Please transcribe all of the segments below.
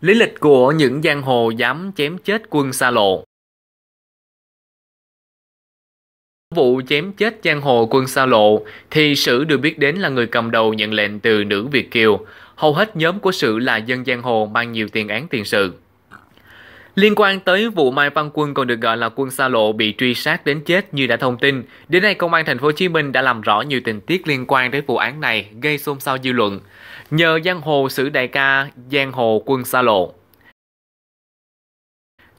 Lý lịch của những giang hồ dám chém chết quân xa lộ Vụ chém chết giang hồ quân xa lộ thì Sử được biết đến là người cầm đầu nhận lệnh từ nữ Việt Kiều. Hầu hết nhóm của Sử là dân giang hồ mang nhiều tiền án tiền sự. Liên quan tới vụ Mai Văn Quân còn được gọi là quân xa lộ bị truy sát đến chết như đã thông tin, đến nay công an thành phố Hồ Chí Minh đã làm rõ nhiều tình tiết liên quan đến vụ án này gây xôn xao dư luận. Nhờ giang hồ sử đại ca giang hồ quân xa lộ,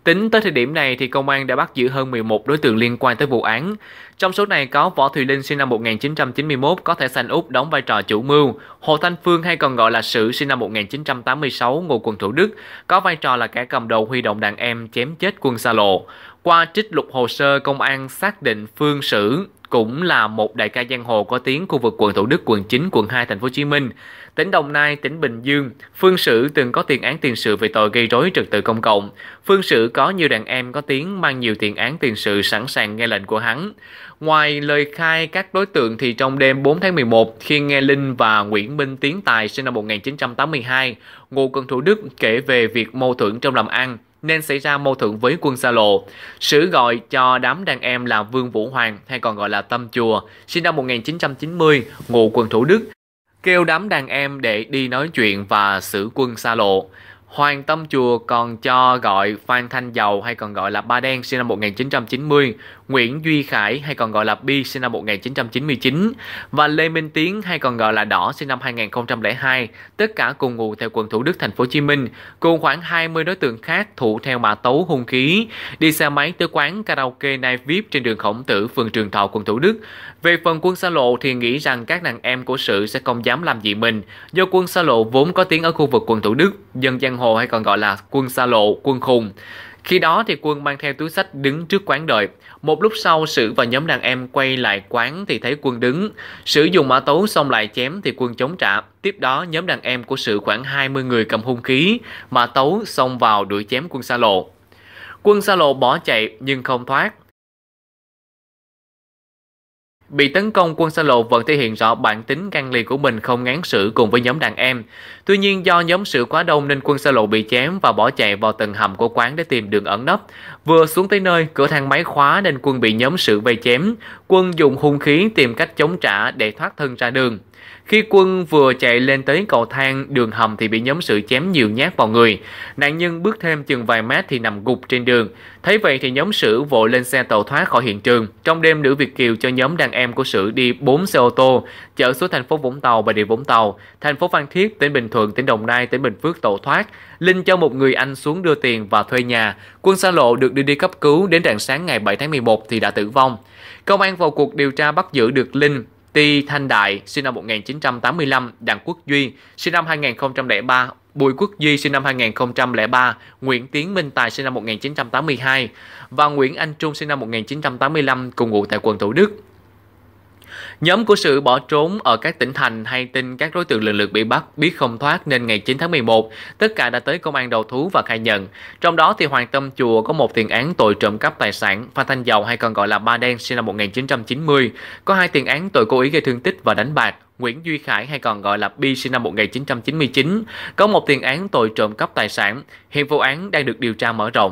Tính tới thời điểm này thì công an đã bắt giữ hơn 11 đối tượng liên quan tới vụ án. Trong số này có Võ Thùy Linh sinh năm 1991 có thể xanh Úc đóng vai trò chủ mưu, Hồ Thanh Phương hay còn gọi là Sử sinh năm 1986 ngụ quận Thủ Đức có vai trò là kẻ cầm đầu huy động đàn em chém chết quân xa lộ. Qua trích lục hồ sơ, công an xác định Phương Sử cũng là một đại ca giang hồ có tiếng khu vực quận Thủ Đức, quận 9, quận 2 thành phố Hồ Chí Minh, tỉnh Đồng Nai, tỉnh Bình Dương. Phương Sử từng có tiền án tiền sự về tội gây rối trật tự công cộng. Phương Sử có nhiều đàn em có tiếng mang nhiều tiền án tiền sự sẵn sàng nghe lệnh của hắn. Ngoài lời khai các đối tượng thì trong đêm 4 tháng 11 khi nghe Linh và Nguyễn Minh Tiến Tài sinh năm 1982, ngụ quận Thủ Đức kể về việc mâu thuẫn trong làm ăn, nên xảy ra mâu thuẫn với quân xa Lộ. Sử gọi cho đám đàn em là Vương Vũ Hoàng hay còn gọi là Tâm Chùa, sinh năm 1990, ngụ quận Thủ Đức, kêu đám đàn em để đi nói chuyện và xử quân xa Lộ. Hoàng Tâm Chùa còn cho gọi Phan Thanh Dầu hay còn gọi là Ba Đen sinh năm 1990, Nguyễn Duy Khải hay còn gọi là Bi sinh năm 1999 và Lê Minh Tiến hay còn gọi là Đỏ sinh năm 2002, tất cả cùng ngụ theo quận Thủ Đức thành phố Hồ Chí Minh, cùng khoảng 20 đối tượng khác thủ theo mã tấu hung khí, đi xe máy tới quán karaoke Night VIP trên đường Khổng Tử, phường Trường Thọ, quận Thủ Đức. Về phần quân xa lộ thì nghĩ rằng các đàn em của sự sẽ không dám làm gì mình, do quân xa lộ vốn có tiếng ở khu vực quận Thủ Đức, dân giang hồ hay còn gọi là quân xa lộ, quân khùng. Khi đó thì Quân mang theo túi sách đứng trước quán đợi. Một lúc sau Sử và nhóm đàn em quay lại quán thì thấy Quân đứng. Sử dùng mã tấu xong lại chém thì Quân chống trả. Tiếp đó nhóm đàn em của Sử khoảng 20 người cầm hung khí, mã tấu xông vào đuổi chém Quân xa lộ. Quân xa lộ bỏ chạy nhưng không thoát. Bị tấn công, quân xa lộ vẫn thể hiện rõ bản tính căng liền của mình không ngán sự cùng với nhóm đàn em. Tuy nhiên do nhóm sự quá đông nên quân xa lộ bị chém và bỏ chạy vào tầng hầm của quán để tìm đường ẩn nấp. Vừa xuống tới nơi, cửa thang máy khóa nên quân bị nhóm sự vây chém. Quân dùng hung khí tìm cách chống trả để thoát thân ra đường. Khi quân vừa chạy lên tới cầu thang đường hầm thì bị nhóm sự chém nhiều nhát vào người. Nạn nhân bước thêm chừng vài mét thì nằm gục trên đường. Thấy vậy thì nhóm sử vội lên xe tàu thoát khỏi hiện trường. Trong đêm nữ Việt Kiều cho nhóm đàn em của sử đi 4 xe ô tô chở xuống thành phố Vũng Tàu và địa Vũng Tàu, thành phố Phan Thiết, tỉnh Bình Thuận, tỉnh Đồng Nai, tỉnh Bình Phước tẩu thoát. Linh cho một người anh xuống đưa tiền và thuê nhà. Quân xa lộ được đưa đi cấp cứu đến rạng sáng ngày 7 tháng 11 thì đã tử vong. Công an vào cuộc điều tra bắt giữ được Linh, Ti Thanh Đại, sinh năm 1985, Đặng Quốc Duy, sinh năm 2003, Bùi Quốc Duy sinh năm 2003, Nguyễn Tiến Minh Tài sinh năm 1982 và Nguyễn Anh Trung sinh năm 1985 cùng ngụ tại quận Thủ Đức. Nhóm của sự bỏ trốn ở các tỉnh thành hay tin các đối tượng lần lượt bị bắt biết không thoát nên ngày 9 tháng 11, tất cả đã tới công an đầu thú và khai nhận. Trong đó thì Hoàng Tâm Chùa có một tiền án tội trộm cắp tài sản, Phan Thanh Dầu hay còn gọi là Ba Đen sinh năm 1990, có hai tiền án tội cố ý gây thương tích và đánh bạc, Nguyễn Duy Khải hay còn gọi là Bi sinh năm 1999, có một tiền án tội trộm cắp tài sản. Hiện vụ án đang được điều tra mở rộng.